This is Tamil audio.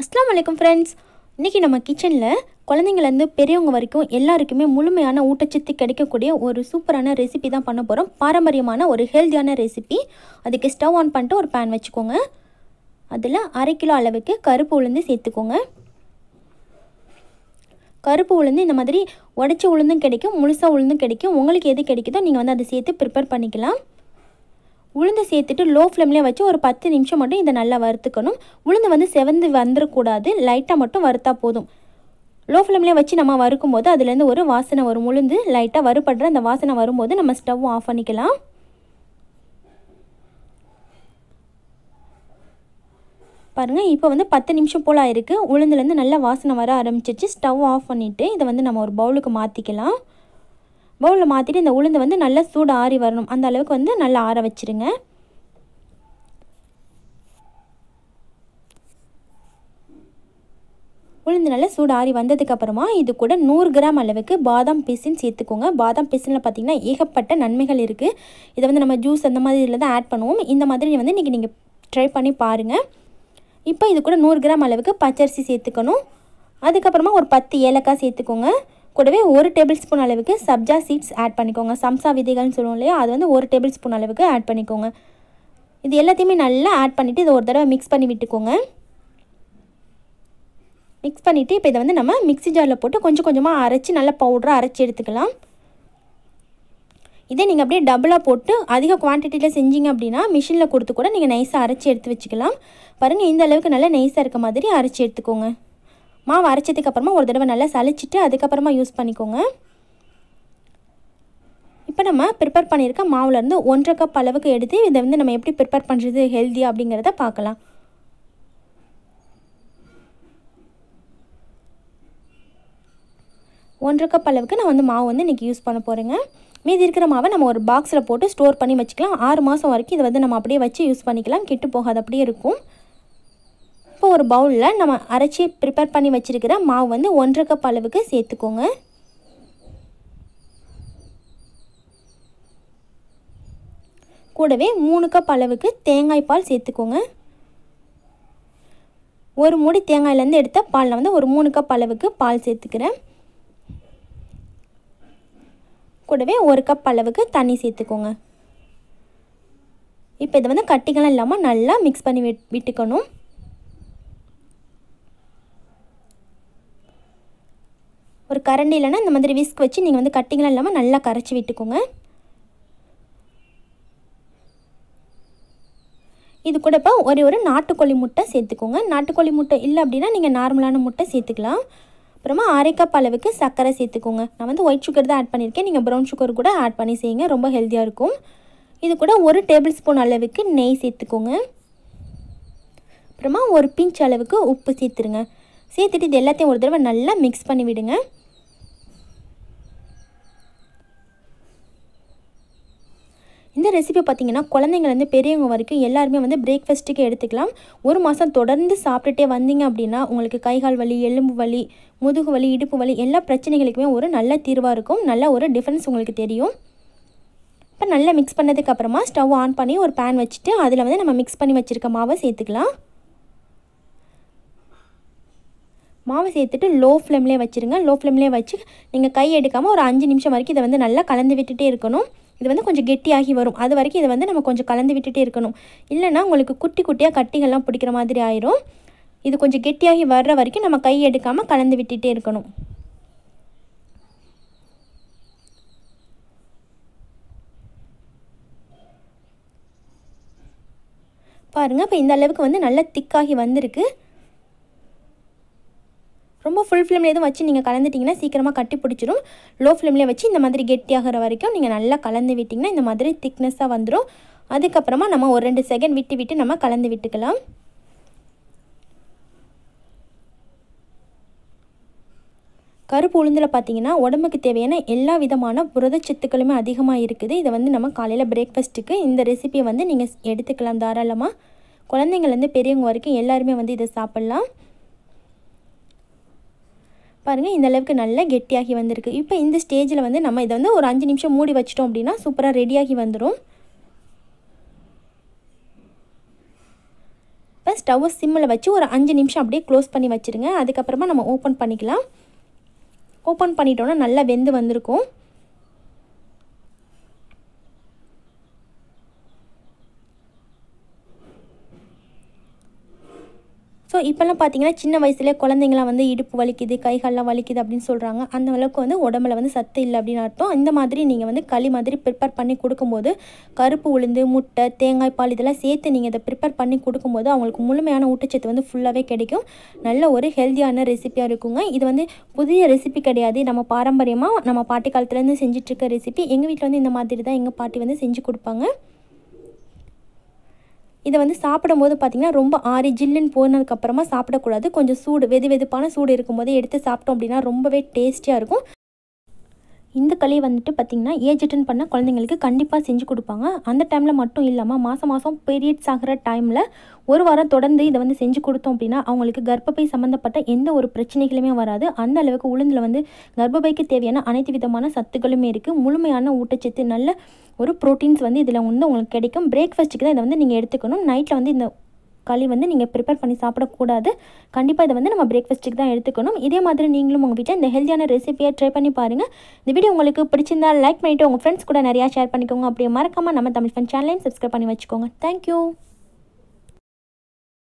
அஸ்லாம் வலைக்கம் ஃப்ரெண்ட்ஸ் இன்றைக்கி நம்ம கிச்சனில் குழந்தைங்கலேருந்து பெரியவங்க வரைக்கும் எல்லாருக்குமே முழுமையான ஊட்டச்சத்து கிடைக்கக்கூடிய ஒரு சூப்பரான ரெசிபி தான் பண்ண போகிறோம் பாரம்பரியமான ஒரு ஹெல்த்தியான ரெசிபி அதுக்கு ஸ்டவ் ஆன் பண்ணிட்டு ஒரு பேன் வச்சுக்கோங்க அதில் அரை கிலோ அளவுக்கு கருப்பு உளுந்து சேர்த்துக்கோங்க கருப்பு உளுந்து இந்த மாதிரி உடச்ச உளுந்தும் கிடைக்கும் முழுசாக உளுந்தும் கிடைக்கும் உங்களுக்கு எது கிடைக்குதோ நீங்கள் வந்து அதை சேர்த்து ப்ரிப்பேர் பண்ணிக்கலாம் உளுந்து சேர்த்துட்டு லோ ஃப்ளேம்லேயே வச்சு ஒரு பத்து நிமிஷம் மட்டும் இதை நல்லா வறுத்துக்கணும் உளுந்து வந்து செவந்து வந்துடக்கூடாது லைட்டாக மட்டும் வறுத்தா போதும் லோ ஃப்ளேம்லேயே வச்சு நம்ம வறுக்கும் போது அதுலேருந்து ஒரு வாசனை வரும் உளுந்து லைட்டாக வறுபடுற அந்த வாசனை வரும்போது நம்ம ஸ்டவ் ஆஃப் பண்ணிக்கலாம் பாருங்கள் இப்போ வந்து பத்து நிமிஷம் போல் ஆயிருக்கு உளுந்துலேருந்து நல்லா வாசனை வர ஆரம்பிச்சிச்சு ஸ்டவ் ஆஃப் பண்ணிவிட்டு இதை வந்து நம்ம ஒரு பவுலுக்கு மாற்றிக்கலாம் பவுலில் மாற்றிட்டு இந்த உளுந்து வந்து நல்லா சூடு ஆறி வரணும் அந்த அளவுக்கு வந்து நல்லா ஆற வச்சுருங்க உளுந்து நல்லா சூடு ஆறி வந்ததுக்கப்புறமா இது கூட நூறு கிராம் அளவுக்கு பாதாம் பிசின் சேர்த்துக்கோங்க பாதாம் பிசினில் பார்த்திங்கன்னா ஏகப்பட்ட நன்மைகள் இருக்குது இதை வந்து நம்ம ஜூஸ் அந்த மாதிரி இதில் தான் ஆட் பண்ணுவோம் இந்த மாதிரி வந்து இன்றைக்கி நீங்கள் ட்ரை பண்ணி பாருங்கள் இப்போ இது கூட நூறு கிராம் அளவுக்கு பச்சரிசி சேர்த்துக்கணும் அதுக்கப்புறமா ஒரு பத்து ஏலக்காய் சேர்த்துக்கோங்க கூடவே ஒரு டேபிள் ஸ்பூன் அளவுக்கு சப்ஜா சீட்ஸ் ஆட் பண்ணிக்கோங்க சம்சா விதைகள்னு சொல்லுவோம் இல்லையா அது வந்து ஒரு டேபிள் ஸ்பூன் அளவுக்கு ஆட் பண்ணிக்கோங்க இது எல்லாத்தையுமே நல்லா ஆட் பண்ணிவிட்டு இதை ஒரு தடவை மிக்ஸ் பண்ணி விட்டுக்கோங்க மிக்ஸ் பண்ணிவிட்டு இப்போ இதை வந்து நம்ம மிக்ஸி ஜாரில் போட்டு கொஞ்சம் கொஞ்சமாக அரைச்சி நல்லா பவுடராக அரைச்சி எடுத்துக்கலாம் இதே நீங்கள் அப்படியே டபுளாக போட்டு அதிக குவான்டிட்டியில் செஞ்சீங்க அப்படின்னா மிஷினில் கொடுத்து கூட நீங்கள் நைஸாக அரைச்சி எடுத்து வச்சுக்கலாம் பாருங்கள் இந்த அளவுக்கு நல்லா நைஸாக இருக்க மாதிரி அரைச்சி எடுத்துக்கோங்க மாவு அரைச்சதுக்கப்புறமா ஒரு தடவை நல்லா சளிச்சிட்டு அதுக்கப்புறமா யூஸ் பண்ணிக்கோங்க இப்போ நம்ம ப்ரிப்பேர் பண்ணியிருக்க மாவுலேருந்து ஒன்றரை கப் அளவுக்கு எடுத்து இதை வந்து நம்ம எப்படி ப்ரிப்பேர் பண்ணுறது ஹெல்தி அப்படிங்கிறத பார்க்கலாம் ஒன்றரை கப் அளவுக்கு நான் வந்து மாவு வந்து இன்றைக்கி யூஸ் பண்ண போகிறேங்க மீதி இருக்கிற மாவை நம்ம ஒரு பாக்ஸில் போட்டு ஸ்டோர் பண்ணி வச்சுக்கலாம் ஆறு மாதம் வரைக்கும் இதை வந்து நம்ம அப்படியே வச்சு யூஸ் பண்ணிக்கலாம் கெட்டு போகாது அப்படியே இருக்கும் இப்போ ஒரு பவுலில் நம்ம அரைச்சி ப்ரிப்பேர் பண்ணி வச்சுருக்கிற மாவு வந்து ஒன்றரை கப் அளவுக்கு சேர்த்துக்கோங்க கூடவே மூணு கப் அளவுக்கு தேங்காய் பால் சேர்த்துக்கோங்க ஒரு மூடி தேங்காயிலேருந்து எடுத்த பாலில் வந்து ஒரு மூணு கப் அளவுக்கு பால் சேர்த்துக்கிறேன் கூடவே ஒரு கப் அளவுக்கு தண்ணி சேர்த்துக்கோங்க இப்போ இதை வந்து கட்டிகளும் இல்லாமல் நல்லா மிக்ஸ் பண்ணி விட்டுக்கணும் ஒரு கரண்டி இல்லைனா இந்த மாதிரி விஸ்க் வச்சு நீங்கள் வந்து கட்டிங்கெலாம் இல்லாமல் நல்லா கரைச்சி விட்டுக்கோங்க இது கூட இப்போ ஒரே ஒரு நாட்டுக்கோழி முட்டை சேர்த்துக்கோங்க நாட்டுக்கோழி முட்டை இல்லை அப்படின்னா நீங்கள் நார்மலான முட்டை சேர்த்துக்கலாம் அப்புறமா அரைக்காப் அளவுக்கு சர்க்கரை சேர்த்துக்கோங்க நான் வந்து ஒயிட் சுகர் தான் ஆட் பண்ணியிருக்கேன் நீங்கள் ப்ரௌன் சுகர் கூட ஆட் பண்ணி செய்யுங்க ரொம்ப ஹெல்த்தியாக இருக்கும் இது கூட ஒரு டேபிள் ஸ்பூன் அளவுக்கு நெய் சேர்த்துக்கோங்க அப்புறமா ஒரு பிஞ்ச் அளவுக்கு உப்பு சேர்த்துருங்க சேர்த்துட்டு இது எல்லாத்தையும் ஒரு தடவை நல்லா மிக்ஸ் பண்ணி விடுங்க இந்த ரெசிபி பார்த்திங்கன்னா குழந்தைங்கலேருந்து பெரியவங்க வரைக்கும் எல்லாருமே வந்து பிரேக்ஃபாஸ்ட்டுக்கு எடுத்துக்கலாம் ஒரு மாதம் தொடர்ந்து சாப்பிட்டுட்டே வந்தீங்க அப்படின்னா உங்களுக்கு கைகால் வலி எலும்பு வலி முதுகு வலி இடுப்பு வலி எல்லா பிரச்சனைகளுக்குமே ஒரு நல்ல தீர்வாக இருக்கும் நல்ல ஒரு டிஃப்ரென்ஸ் உங்களுக்கு தெரியும் இப்போ நல்லா மிக்ஸ் பண்ணதுக்கப்புறமா ஸ்டவ் ஆன் பண்ணி ஒரு பேன் வச்சுட்டு அதில் வந்து நம்ம மிக்ஸ் பண்ணி வச்சுருக்க மாவை சேர்த்துக்கலாம் மாவை சேர்த்துட்டு லோ ஃப்ளேம்லேயே வச்சுருங்க லோ ஃப்ளேம்லேயே வச்சு நீங்கள் கை எடுக்காமல் ஒரு அஞ்சு நிமிஷம் வரைக்கும் இதை வந்து நல்லா கலந்து விட்டுட்டே இருக்கணும் இது வந்து கொஞ்சம் கெட்டியாகி வரும் அது வரைக்கும் இதை வந்து நம்ம கொஞ்சம் கலந்து விட்டுகிட்டே இருக்கணும் இல்லைன்னா உங்களுக்கு குட்டி குட்டியாக கட்டிகள்லாம் பிடிக்கிற மாதிரி ஆயிரும் இது கொஞ்சம் கெட்டியாகி வர்ற வரைக்கும் நம்ம கை எடுக்காமல் கலந்து விட்டுகிட்டே இருக்கணும் பாருங்கள் இப்போ இந்த அளவுக்கு வந்து நல்லா திக்காகி வந்திருக்கு ரொம்ப ஃபுல் ஃப்ளேமில் எதுவும் வச்சு நீங்கள் கலந்துட்டிங்கன்னா சீக்கிரமாக கட்டி பிடிச்சிரும் லோ ஃப்ளேம்லேயே வச்சு இந்த மாதிரி கெட்டியாகிற வரைக்கும் நீங்கள் நல்லா கலந்து விட்டிங்கன்னா இந்த மாதிரி திக்னஸ்ஸாக வந்துடும் அதுக்கப்புறமா நம்ம ஒரு ரெண்டு செகண்ட் விட்டு விட்டு நம்ம கலந்து விட்டுக்கலாம் கருப்பு உளுந்தில் பார்த்தீங்கன்னா உடம்புக்கு தேவையான எல்லா விதமான புரதச்சத்துக்களுமே அதிகமாக இருக்குது இதை வந்து நம்ம காலையில் பிரேக்ஃபாஸ்ட்டுக்கு இந்த ரெசிபியை வந்து நீங்கள் எடுத்துக்கலாம் தாராளமாக குழந்தைங்கள்லேருந்து பெரியவங்க வரைக்கும் எல்லாருமே வந்து இதை சாப்பிட்லாம் பாருங்கள் இந்த அளவுக்கு நல்லா கெட்டியாகி வந்திருக்கு இப்போ இந்த ஸ்டேஜில் வந்து நம்ம இதை வந்து ஒரு அஞ்சு நிமிஷம் மூடி வச்சிட்டோம் அப்படின்னா சூப்பராக ரெடியாகி வந்துடும் இப்போ ஸ்டவ்வை சிம்மில் வச்சு ஒரு அஞ்சு நிமிஷம் அப்படியே க்ளோஸ் பண்ணி வச்சுருங்க அதுக்கப்புறமா நம்ம ஓப்பன் பண்ணிக்கலாம் ஓப்பன் பண்ணிட்டோன்னா நல்லா வெந்து வந்திருக்கும் ஸோ இப்போல்லாம் பார்த்தீங்கன்னா சின்ன வயசுலேயே குழந்தைங்களாம் வந்து இடுப்பு வலிக்குது கைகள்லாம் வலிக்குது அப்படின்னு சொல்கிறாங்க அந்த அளவுக்கு வந்து உடம்புல வந்து சத்து இல்லை அப்படின்னு அர்த்தம் இந்த மாதிரி நீங்கள் வந்து களி மாதிரி ப்ரிப்பேர் பண்ணி கொடுக்கும்போது கருப்பு உளுந்து முட்டை தேங்காய் பால் இதெல்லாம் சேர்த்து நீங்கள் இதை ப்ரிப்பேர் பண்ணி கொடுக்கும்போது அவங்களுக்கு முழுமையான ஊட்டச்சத்து வந்து ஃபுல்லாகவே கிடைக்கும் நல்ல ஒரு ஹெல்த்தியான ரெசிப்பியாக இருக்குங்க இது வந்து புதிய ரெசிபி கிடையாது நம்ம பாரம்பரியமாக நம்ம பாட்டி காலத்துலேருந்து செஞ்சிட்ருக்க ரெசிபி எங்கள் வீட்டில் வந்து இந்த மாதிரி தான் எங்கள் பாட்டி வந்து செஞ்சு கொடுப்பாங்க இதை வந்து சாப்பிடும்போது பார்த்திங்கன்னா ரொம்ப ஆறி ஜில்லுன்னு போனதுக்கப்புறமா சாப்பிடக்கூடாது கொஞ்சம் சூடு வெது வெதுப்பான சூடு இருக்கும்போது எடுத்து சாப்பிட்டோம் அப்படின்னா ரொம்பவே டேஸ்டியாக இருக்கும் இந்த கலையை வந்துட்டு பார்த்திங்கன்னா ஏஜ் அட்டன் பண்ண குழந்தைங்களுக்கு கண்டிப்பாக செஞ்சு கொடுப்பாங்க அந்த டைமில் மட்டும் இல்லாமல் மாதம் மாதம் பீரியட்ஸ் ஆகிற டைமில் ஒரு வாரம் தொடர்ந்து இதை வந்து செஞ்சு கொடுத்தோம் அப்படின்னா அவங்களுக்கு கர்ப்பப்பை சம்மந்தப்பட்ட எந்த ஒரு பிரச்சனைகளுமே வராது அந்த அளவுக்கு உளுந்தில் வந்து கர்ப்பப்பைக்கு தேவையான அனைத்து விதமான சத்துக்களுமே இருக்குது முழுமையான ஊட்டச்சத்து நல்ல ஒரு ப்ரோட்டீன்ஸ் வந்து இதில் வந்து உங்களுக்கு கிடைக்கும் பிரேக்ஃபாஸ்ட்டுக்கு தான் இதை வந்து நீங்கள் எடுத்துக்கணும் நைட்டில் வந்து இந்த களி வந்து நீங்கள் ப்ரிப்பேர் பண்ணி சாப்பிடக்கூடாது கண்டிப்பாக இதை வந்து நம்ம பிரேக்ஃபாஸ்ட்டுக்கு தான் எடுத்துக்கணும் இதே மாதிரி நீங்களும் உங்கள் வீட்டில் இந்த ஹெல்த்தியான ரெசிபியை ட்ரை பண்ணி பாருங்கள் இந்த வீடியோ உங்களுக்கு பிடிச்சிருந்தா லைக் பண்ணிவிட்டு உங்கள் ஃப்ரெண்ட்ஸ் கூட நிறையா ஷேர் பண்ணிக்கோங்க அப்படியே மறக்காமல் நம்ம தமிழ் ஃபன் சேனலையும் சப்ஸ்கிரைப் பண்ணி வச்சுக்கோங்க தேங்க்யூ